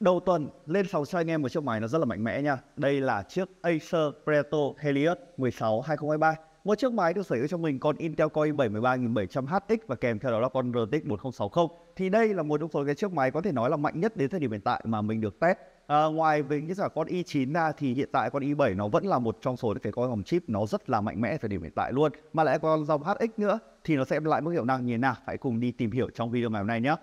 đầu tuần lên sóng cho anh em một chiếc máy nó rất là mạnh mẽ nha. Đây là chiếc Acer Predator Helios 16 2023. Một chiếc máy được sở hữu cho mình con Intel Core i7 13700HX và kèm theo đó là con RTX 4060. Thì đây là một trong số cái chiếc máy có thể nói là mạnh nhất đến thời điểm hiện tại mà mình được test. À, ngoài với những con i9 ra thì hiện tại con i7 nó vẫn là một trong số những cái con dòng chip nó rất là mạnh mẽ thời điểm hiện tại luôn. Mà lại con dòng HX nữa thì nó sẽ lại mức hiệu năng như thế nào? Hãy cùng đi tìm hiểu trong video ngày hôm nay nhé.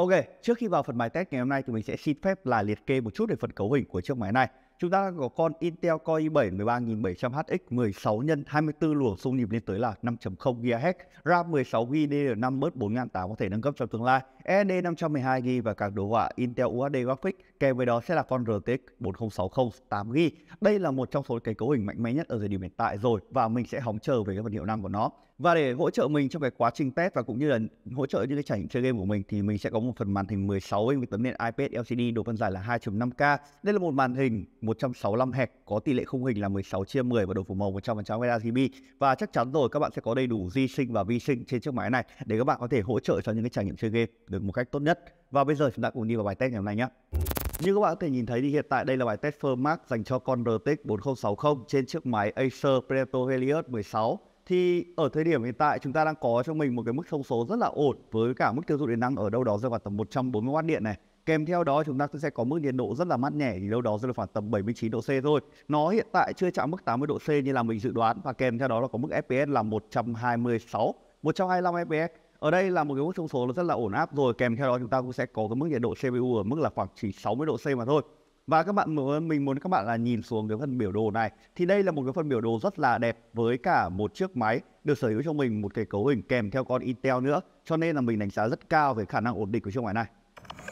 Ok, trước khi vào phần bài test ngày hôm nay thì mình sẽ xin phép là liệt kê một chút về phần cấu hình của chiếc máy này chúng ta có con Intel Core i7 13700HX 16 x 24 luồng xung nhịp lên tới là 5.0 GHz, RAM 16 GB DDR5 bớt 4800 có thể nâng cấp trong tương lai, SSD 512 GB và các đồ họa Intel UHD Graphics, kèm với đó sẽ là con RTX 4060 8 GB. Đây là một trong số cái cấu hình mạnh mẽ nhất ở thời điểm hiện tại rồi và mình sẽ hóng chờ về cái vật liệu năng của nó. Và để hỗ trợ mình trong cái quá trình test và cũng như là hỗ trợ những cái trải nghiệm chơi game của mình thì mình sẽ có một phần màn hình 16 inch với tấm nền IPS LCD độ phân giải là 2.5K. Đây là một màn hình 165 hẹp có tỷ lệ khung hình là 16 chia 10 và độ phủ màu 100% RGB và chắc chắn rồi các bạn sẽ có đầy đủ di sinh và vi sinh trên chiếc máy này để các bạn có thể hỗ trợ cho những cái trải nghiệm chơi game được một cách tốt nhất. Và bây giờ chúng ta cùng đi vào bài test ngày hôm nay nhé. Như các bạn có thể nhìn thấy thì hiện tại đây là bài test Firmax dành cho con RTX 4060 trên chiếc máy Acer Predator Helios 16 thì ở thời điểm hiện tại chúng ta đang có cho mình một cái mức thông số rất là ổn với cả mức tiêu thụ điện năng ở đâu đó rơi vào tầm 140W điện này kèm theo đó chúng ta sẽ có mức nhiệt độ rất là mát nhẹ thì đâu đó sẽ là khoảng tầm 79 độ C thôi nó hiện tại chưa chạm mức 80 độ C như là mình dự đoán và kèm theo đó là có mức FPS là 126 125 FPS ở đây là một cái mức thông số nó rất là ổn áp rồi kèm theo đó chúng ta cũng sẽ có cái mức nhiệt độ CPU ở mức là khoảng chỉ 60 độ C mà thôi và các bạn muốn mình muốn các bạn là nhìn xuống cái phần biểu đồ này thì đây là một cái phần biểu đồ rất là đẹp với cả một chiếc máy được sở hữu cho mình một cái cấu hình kèm theo con Intel nữa cho nên là mình đánh giá rất cao về khả năng ổn định của chiếc máy này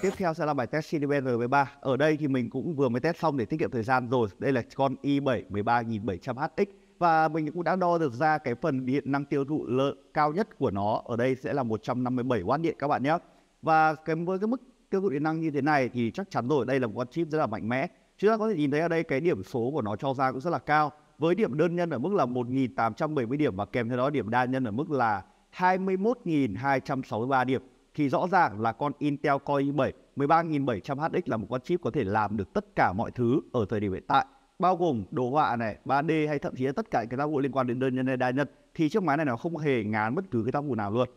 Tiếp theo sẽ là bài test CDB R13. Ở đây thì mình cũng vừa mới test xong để tiết kiệm thời gian rồi. Đây là con i7 13700HX và mình cũng đã đo được ra cái phần điện năng tiêu thụ lợi cao nhất của nó ở đây sẽ là 157W điện các bạn nhé. Và cái với cái mức tiêu thụ điện năng như thế này thì chắc chắn rồi đây là một con chip rất là mạnh mẽ. Chúng ta có thể nhìn thấy ở đây cái điểm số của nó cho ra cũng rất là cao với điểm đơn nhân ở mức là 1870 điểm và kèm theo đó điểm đa nhân ở mức là 21.263 điểm thì rõ ràng là con Intel Core i7 13700HX là một con chip có thể làm được tất cả mọi thứ ở thời điểm hiện tại bao gồm đồ họa này, 3D hay thậm chí là tất cả cái tác vụ liên quan đến đơn nhân hay đa nhân thì chiếc máy này nó không hề ngán bất cứ cái tác vụ nào luôn.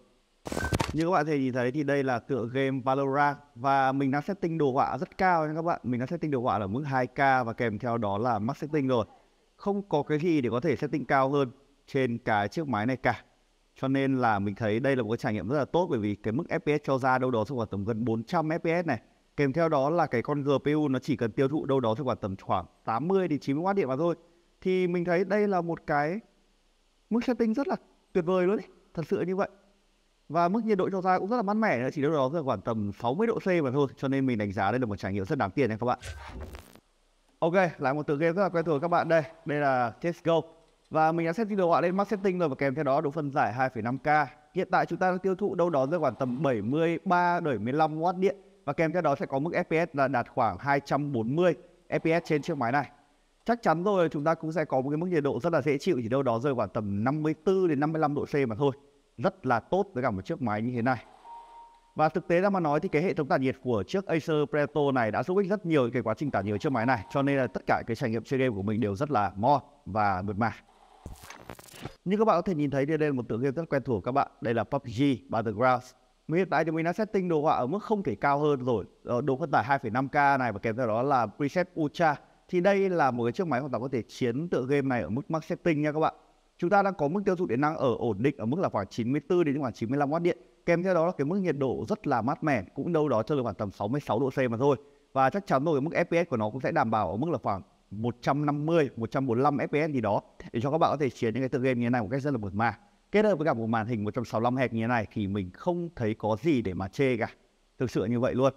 Như các bạn thể nhìn thấy thì đây là tựa game Valorant và mình đang setting đồ họa rất cao nha các bạn. Mình đang setting đồ họa ở mức 2K và kèm theo đó là max setting rồi. Không có cái gì để có thể setting cao hơn trên cái chiếc máy này cả cho nên là mình thấy đây là một cái trải nghiệm rất là tốt bởi vì cái mức fps cho ra đâu đó trong khoảng tầm gần 400 fps này kèm theo đó là cái con GPU nó chỉ cần tiêu thụ đâu đó trong khoảng tầm khoảng 80 đến 90 watt điện mà thôi thì mình thấy đây là một cái mức setting rất là tuyệt vời luôn đấy thật sự như vậy và mức nhiệt độ cho ra cũng rất là mát mẻ chỉ đâu đó là khoảng tầm 60 độ C mà thôi cho nên mình đánh giá đây là một trải nghiệm rất đáng tiền này các bạn Ok, lại một tựa game rất là quen thuộc các bạn đây Đây là Chess Go và mình đã set đồ họa lên max setting rồi và kèm theo đó độ phân giải 2,5K. Hiện tại chúng ta đang tiêu thụ đâu đó rơi khoảng tầm 73 75W điện và kèm theo đó sẽ có mức FPS là đạt khoảng 240 FPS trên chiếc máy này. Chắc chắn rồi chúng ta cũng sẽ có một cái mức nhiệt độ rất là dễ chịu chỉ đâu đó rơi khoảng tầm 54 đến 55 độ C mà thôi. Rất là tốt với cả một chiếc máy như thế này. Và thực tế ra mà nói thì cái hệ thống tản nhiệt của chiếc Acer Predator này đã giúp ích rất nhiều cái quá trình tản nhiệt chiếc máy này cho nên là tất cả cái trải nghiệm chơi game của mình đều rất là mo và mượt mà. Như các bạn có thể nhìn thấy thì đây là một tựa game rất quen thuộc các bạn. Đây là PUBG Battlegrounds. Mình hiện tại thì mình đã setting đồ họa ở mức không thể cao hơn rồi. Ờ, độ phân tải 2.5K này và kèm theo đó là preset Ultra. Thì đây là một cái chiếc máy hoàn toàn có thể chiến tựa game này ở mức max setting nha các bạn. Chúng ta đang có mức tiêu thụ điện năng ở ổn định ở mức là khoảng 94 đến khoảng 95W điện. Kèm theo đó là cái mức nhiệt độ rất là mát mẻ, cũng đâu đó chơi được khoảng tầm 66 độ C mà thôi. Và chắc chắn rồi cái mức FPS của nó cũng sẽ đảm bảo ở mức là khoảng 150, 145 FPS gì đó để cho các bạn có thể chiến những cái tựa game như thế này một cách rất là mượt mà. Kết hợp với cả một màn hình 165 Hz như thế này thì mình không thấy có gì để mà chê cả. Thực sự như vậy luôn.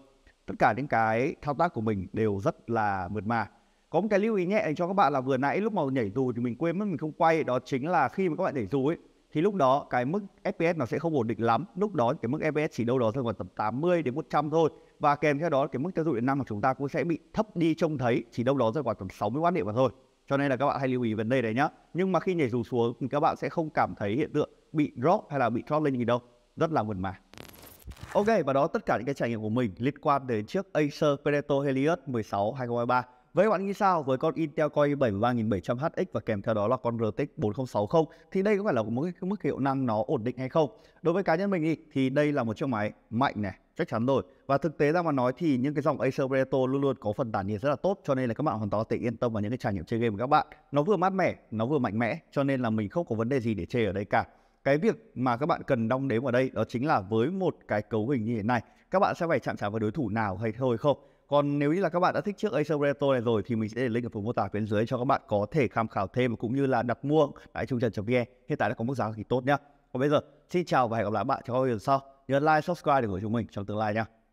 Tất cả những cái thao tác của mình đều rất là mượt mà. Có một cái lưu ý nhẹ cho các bạn là vừa nãy lúc mà nhảy dù thì mình quên mất mình không quay đó chính là khi mà các bạn nhảy dù ấy thì lúc đó cái mức FPS nó sẽ không ổn định lắm. Lúc đó cái mức FPS chỉ đâu đó thôi khoảng tầm 80 đến 100 thôi và kèm theo đó cái mức tiêu thụ điện năng của chúng ta cũng sẽ bị thấp đi trông thấy chỉ đâu đó rơi vào tầm 60W điện mà thôi cho nên là các bạn hãy lưu ý vấn đề đấy nhá nhưng mà khi nhảy dù xuống thì các bạn sẽ không cảm thấy hiện tượng bị drop hay là bị drop lên gì đâu rất là mượt mà Ok và đó tất cả những cái trải nghiệm của mình liên quan đến chiếc Acer Predator Helios 16 2023 Vậy các bạn nghĩ sao với con Intel Core i7 3700HX và kèm theo đó là con RTX 4060 thì đây có phải là một cái mức hiệu năng nó ổn định hay không? Đối với cá nhân mình thì đây là một chiếc máy mạnh này, chắc chắn rồi và thực tế ra mà nói thì những cái dòng Acer Predator luôn luôn có phần tản nhiệt rất là tốt cho nên là các bạn hoàn toàn có thể yên tâm vào những cái trải nghiệm chơi game của các bạn nó vừa mát mẻ nó vừa mạnh mẽ cho nên là mình không có vấn đề gì để chê ở đây cả cái việc mà các bạn cần đong đếm ở đây đó chính là với một cái cấu hình như thế này các bạn sẽ phải chạm trán với đối thủ nào hay thôi không còn nếu như là các bạn đã thích chiếc Acer Predator này rồi thì mình sẽ để link ở phần mô tả bên dưới cho các bạn có thể tham khảo thêm cũng như là đặt mua tại trung trần.vn hiện tại đã có mức giá cực kỳ tốt nhá còn bây giờ xin chào và hẹn gặp lại bạn trong các video sau nhớ like subscribe để ủng hộ chúng mình trong tương lai nhé